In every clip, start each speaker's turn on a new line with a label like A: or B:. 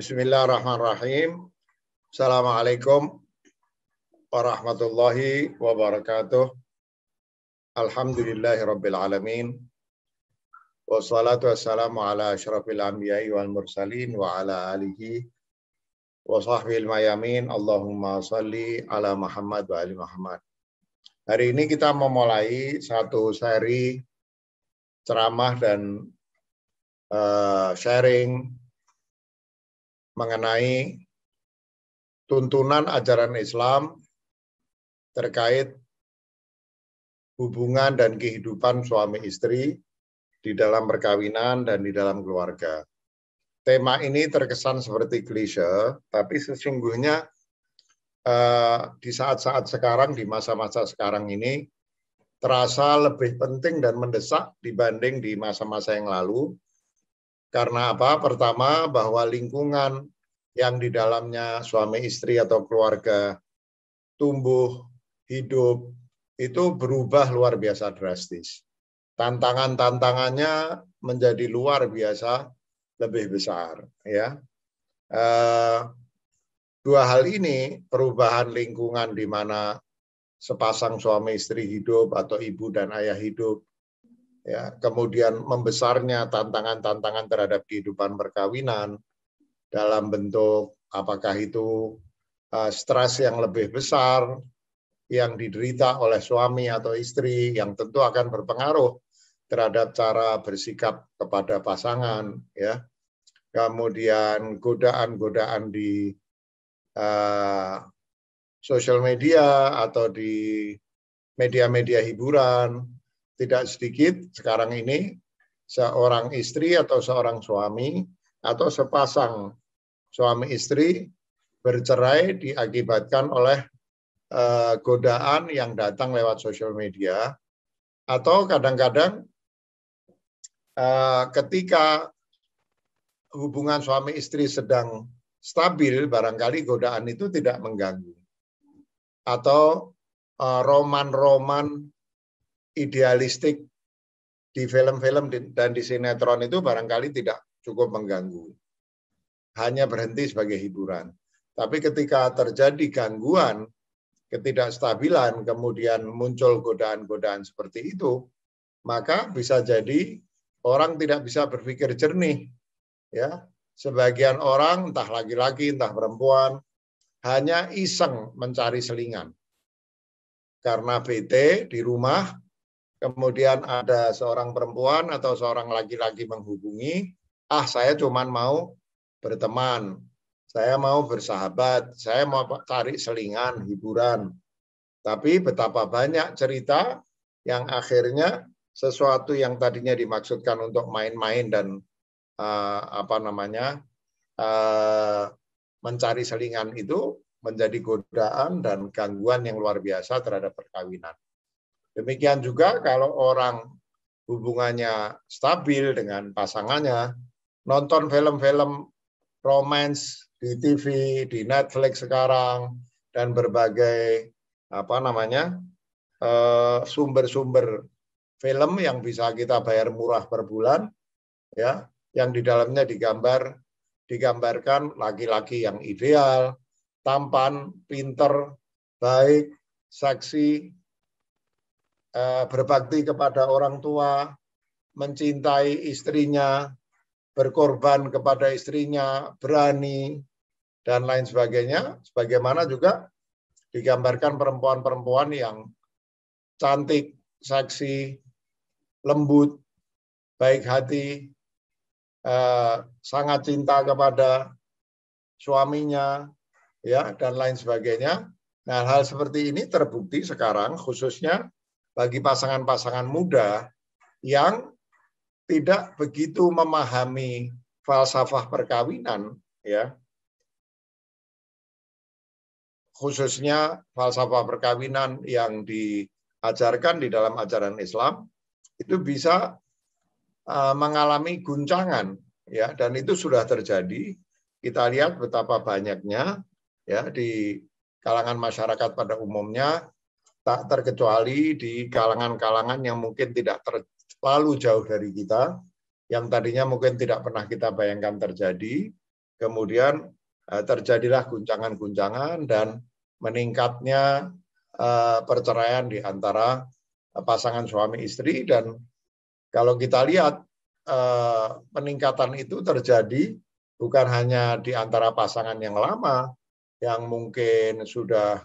A: Bismillahirrahmanirrahim. Assalamualaikum warahmatullahi wabarakatuh. Alhamdulillahi rabbil alamin. Wassalatu wassalamu ala asyrafil anbiya'i wal mursalin wa ala alihi wa sahbil mayamin. Allahumma salli ala Muhammad wa ali Muhammad. Hari ini kita memulai satu seri ceramah dan uh, sharing mengenai tuntunan ajaran Islam terkait hubungan dan kehidupan suami istri di dalam perkawinan dan di dalam keluarga tema ini terkesan seperti klise, tapi sesungguhnya uh, di saat-saat sekarang, di masa-masa sekarang ini, terasa lebih penting dan mendesak dibanding di masa-masa yang lalu. Karena apa? Pertama, bahwa lingkungan yang di dalamnya suami istri atau keluarga tumbuh, hidup, itu berubah luar biasa drastis. Tantangan-tantangannya menjadi luar biasa lebih besar ya eh, dua hal ini perubahan lingkungan di mana sepasang suami istri hidup atau ibu dan ayah hidup ya kemudian membesarnya tantangan-tantangan terhadap kehidupan perkawinan dalam bentuk apakah itu eh, stres yang lebih besar yang diderita oleh suami atau istri yang tentu akan berpengaruh terhadap cara bersikap kepada pasangan ya kemudian godaan-godaan di uh, eh, sosial media atau di media-media hiburan tidak sedikit sekarang ini seorang istri atau seorang suami atau sepasang suami istri bercerai diakibatkan oleh uh, godaan yang datang lewat sosial media atau kadang-kadang Eh, ketika hubungan suami istri sedang stabil, barangkali godaan itu tidak mengganggu. Atau eh, roman-roman idealistik di film-film dan di sinetron itu barangkali tidak cukup mengganggu. Hanya berhenti sebagai hiburan. Tapi ketika terjadi gangguan, ketidakstabilan, kemudian muncul godaan-godaan seperti itu, maka bisa jadi orang tidak bisa berpikir jernih. Ya, sebagian orang entah laki-laki entah perempuan hanya iseng mencari selingan. Karena BT di rumah, kemudian ada seorang perempuan atau seorang laki-laki menghubungi, ah saya cuman mau berteman, saya mau bersahabat, saya mau cari selingan, hiburan. Tapi betapa banyak cerita yang akhirnya sesuatu yang tadinya dimaksudkan untuk main-main dan uh, apa namanya uh, mencari selingan itu menjadi godaan dan gangguan yang luar biasa terhadap perkawinan. Demikian juga kalau orang hubungannya stabil dengan pasangannya, nonton film-film romance di TV, di Netflix sekarang dan berbagai apa namanya eh, sumber-sumber film yang bisa kita bayar murah per bulan ya yang di dalamnya digambar digambarkan laki-laki yang ideal, tampan, pinter, baik, seksi, eh, berbakti kepada orang tua, mencintai istrinya, berkorban kepada istrinya, berani, dan lain sebagainya. Sebagaimana juga digambarkan perempuan-perempuan yang cantik, seksi, lembut, baik hati, eh, sangat cinta kepada suaminya, ya dan lain sebagainya. Nah, hal seperti ini terbukti sekarang khususnya bagi pasangan-pasangan muda yang tidak begitu memahami falsafah perkawinan ya khususnya falsafah perkawinan yang diajarkan di dalam ajaran Islam itu bisa uh, mengalami guncangan ya dan itu sudah terjadi kita lihat betapa banyaknya ya di kalangan masyarakat pada umumnya tak terkecuali di kalangan-kalangan yang mungkin tidak terlalu jauh dari kita yang tadinya mungkin tidak pernah kita bayangkan terjadi kemudian uh, terjadilah guncangan-guncangan dan meningkatnya uh, perceraian di antara pasangan suami istri dan kalau kita lihat eh, peningkatan itu terjadi bukan hanya di antara pasangan yang lama yang mungkin sudah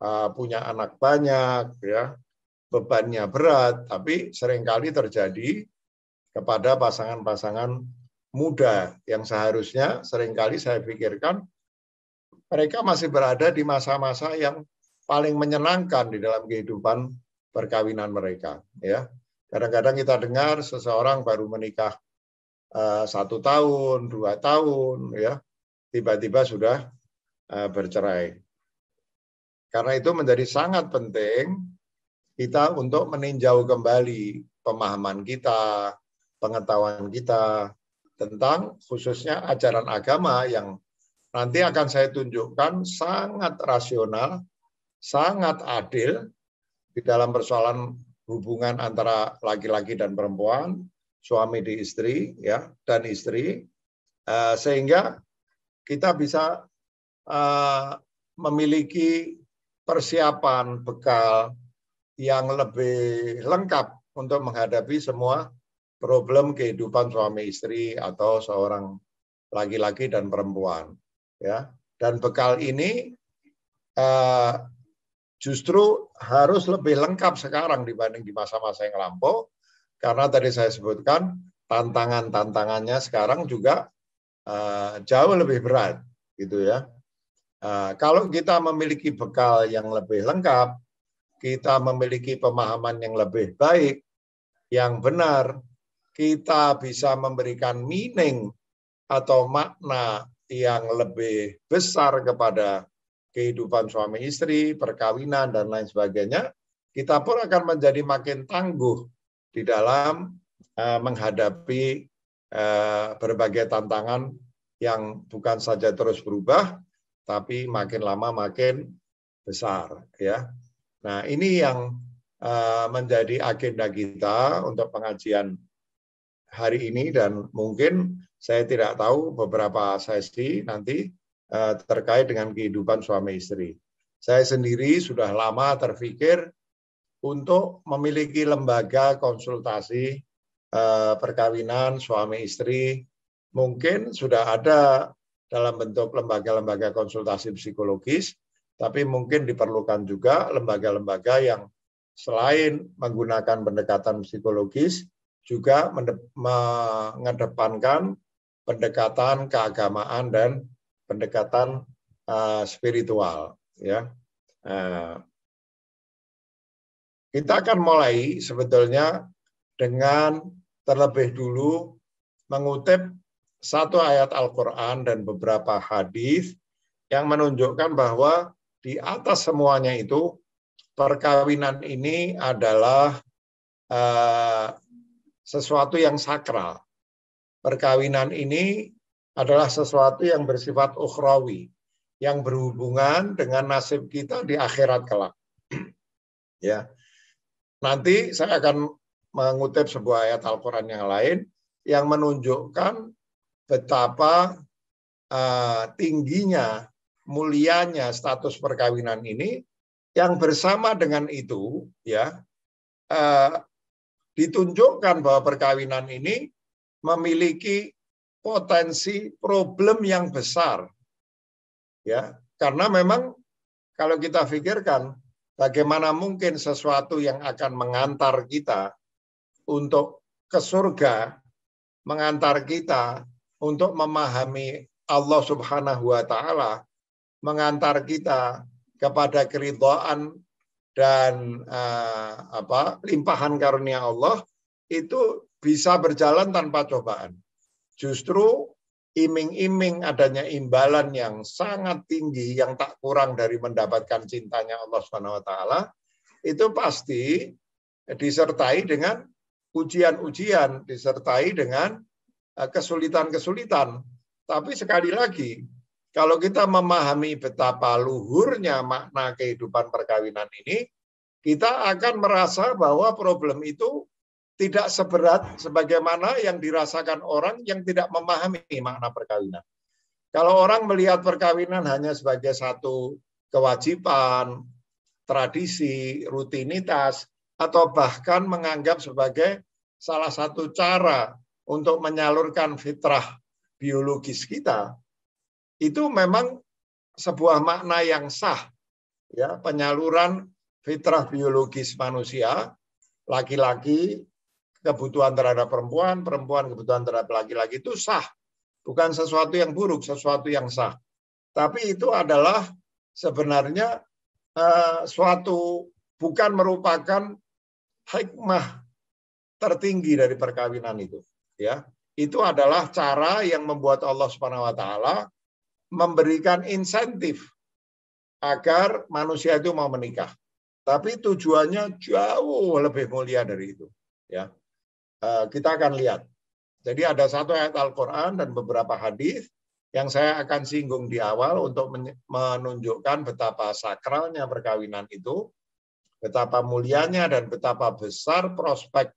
A: eh, punya anak banyak ya bebannya berat tapi seringkali terjadi kepada pasangan-pasangan muda yang seharusnya seringkali saya pikirkan mereka masih berada di masa-masa yang paling menyenangkan di dalam kehidupan perkawinan mereka ya kadang-kadang kita dengar seseorang baru menikah eh, satu tahun dua tahun ya tiba-tiba sudah eh, bercerai karena itu menjadi sangat penting kita untuk meninjau kembali pemahaman kita pengetahuan kita tentang khususnya ajaran agama yang nanti akan saya tunjukkan sangat rasional sangat adil di dalam persoalan hubungan antara laki-laki dan perempuan, suami di istri ya dan istri uh, sehingga kita bisa uh, memiliki persiapan bekal yang lebih lengkap untuk menghadapi semua problem kehidupan suami istri atau seorang laki-laki dan perempuan ya dan bekal ini uh, justru harus lebih lengkap sekarang dibanding di masa-masa yang lampau karena tadi saya sebutkan tantangan-tantangannya sekarang juga uh, jauh lebih berat gitu ya. Uh, kalau kita memiliki bekal yang lebih lengkap, kita memiliki pemahaman yang lebih baik, yang benar, kita bisa memberikan meaning atau makna yang lebih besar kepada kehidupan suami istri, perkawinan, dan lain sebagainya, kita pun akan menjadi makin tangguh di dalam eh, menghadapi eh, berbagai tantangan yang bukan saja terus berubah, tapi makin lama makin besar. Ya, nah ini yang eh, menjadi agenda kita untuk pengajian hari ini dan mungkin saya tidak tahu beberapa sesi nanti Eh, terkait dengan kehidupan suami istri. Saya sendiri sudah lama terpikir untuk memiliki lembaga konsultasi eh, perkawinan suami istri. Mungkin sudah ada dalam bentuk lembaga-lembaga konsultasi psikologis, tapi mungkin diperlukan juga lembaga-lembaga yang selain menggunakan pendekatan psikologis, juga mengedepankan pendekatan keagamaan dan pendekatan uh, spiritual ya uh, kita akan mulai sebetulnya dengan terlebih dulu mengutip satu ayat Al-Quran dan beberapa hadis yang menunjukkan bahwa di atas semuanya itu perkawinan ini adalah uh, sesuatu yang sakral. Perkawinan ini adalah sesuatu yang bersifat ukhrawi, yang berhubungan dengan nasib kita di akhirat kelak. ya. Nanti saya akan mengutip sebuah ayat Al-Qur'an yang lain yang menunjukkan betapa uh, tingginya mulianya status perkawinan ini yang bersama dengan itu ya uh, ditunjukkan bahwa perkawinan ini memiliki potensi problem yang besar. Ya, karena memang kalau kita pikirkan bagaimana mungkin sesuatu yang akan mengantar kita untuk ke surga, mengantar kita untuk memahami Allah Subhanahu wa taala, mengantar kita kepada keridhaan dan uh, apa limpahan karunia Allah itu bisa berjalan tanpa cobaan. Justru iming-iming adanya imbalan yang sangat tinggi yang tak kurang dari mendapatkan cintanya Allah Subhanahu wa taala itu pasti disertai dengan ujian-ujian, disertai dengan e, kesulitan-kesulitan. Tapi sekali lagi, kalau kita memahami betapa luhurnya makna kehidupan perkawinan ini, kita akan merasa bahwa problem itu tidak seberat sebagaimana yang dirasakan orang yang tidak memahami makna perkawinan. Kalau orang melihat perkawinan hanya sebagai satu kewajiban, tradisi, rutinitas, atau bahkan menganggap sebagai salah satu cara untuk menyalurkan fitrah biologis kita, itu memang sebuah makna yang sah. ya Penyaluran fitrah biologis manusia, laki-laki kebutuhan terhadap perempuan, perempuan kebutuhan terhadap laki-laki itu sah. Bukan sesuatu yang buruk, sesuatu yang sah. Tapi itu adalah sebenarnya uh, suatu bukan merupakan hikmah tertinggi dari perkawinan itu, ya. Itu adalah cara yang membuat Allah Subhanahu wa taala memberikan insentif agar manusia itu mau menikah. Tapi tujuannya jauh lebih mulia dari itu, ya Eh, kita akan lihat. Jadi ada satu ayat Al-Quran dan beberapa hadis yang saya akan singgung di awal untuk menunjukkan betapa sakralnya perkawinan itu, betapa mulianya dan betapa besar prospek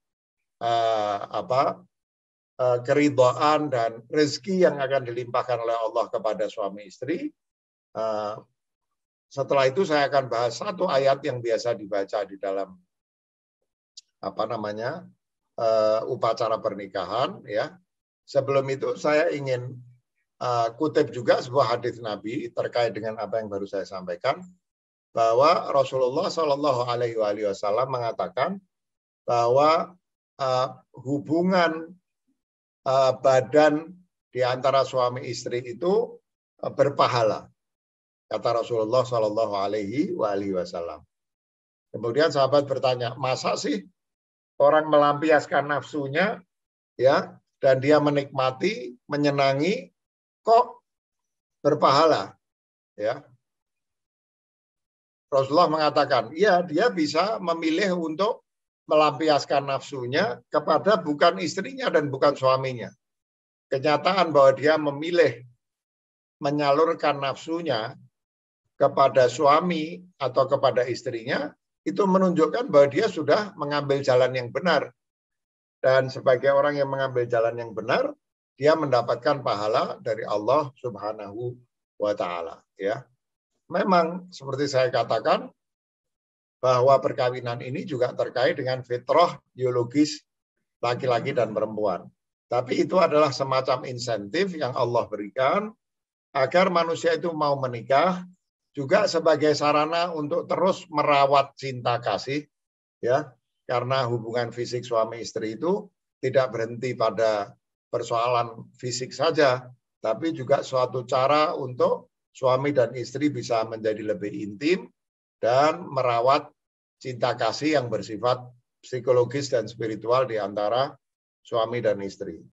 A: eh, apa eh, keridoan dan rezeki yang akan dilimpahkan oleh Allah kepada suami istri. Eh, setelah itu saya akan bahas satu ayat yang biasa dibaca di dalam apa namanya uh, upacara pernikahan ya. Sebelum itu saya ingin uh, kutip juga sebuah hadis Nabi terkait dengan apa yang baru saya sampaikan bahwa Rasulullah Shallallahu Alaihi Wasallam mengatakan bahwa uh, hubungan uh, badan di antara suami istri itu berpahala kata Rasulullah Shallallahu Alaihi Wasallam. Kemudian sahabat bertanya, masa sih orang melampiaskan nafsunya ya dan dia menikmati, menyenangi kok berpahala ya. Rasulullah mengatakan, ya dia bisa memilih untuk melampiaskan nafsunya kepada bukan istrinya dan bukan suaminya. Kenyataan bahwa dia memilih menyalurkan nafsunya kepada suami atau kepada istrinya itu menunjukkan bahwa dia sudah mengambil jalan yang benar. Dan sebagai orang yang mengambil jalan yang benar, dia mendapatkan pahala dari Allah Subhanahu wa taala, ya. Memang seperti saya katakan bahwa perkawinan ini juga terkait dengan fitrah biologis laki-laki dan perempuan. Tapi itu adalah semacam insentif yang Allah berikan agar manusia itu mau menikah juga sebagai sarana untuk terus merawat cinta kasih ya karena hubungan fisik suami istri itu tidak berhenti pada persoalan fisik saja tapi juga suatu cara untuk suami dan istri bisa menjadi lebih intim dan merawat cinta kasih yang bersifat psikologis dan spiritual di antara suami dan istri.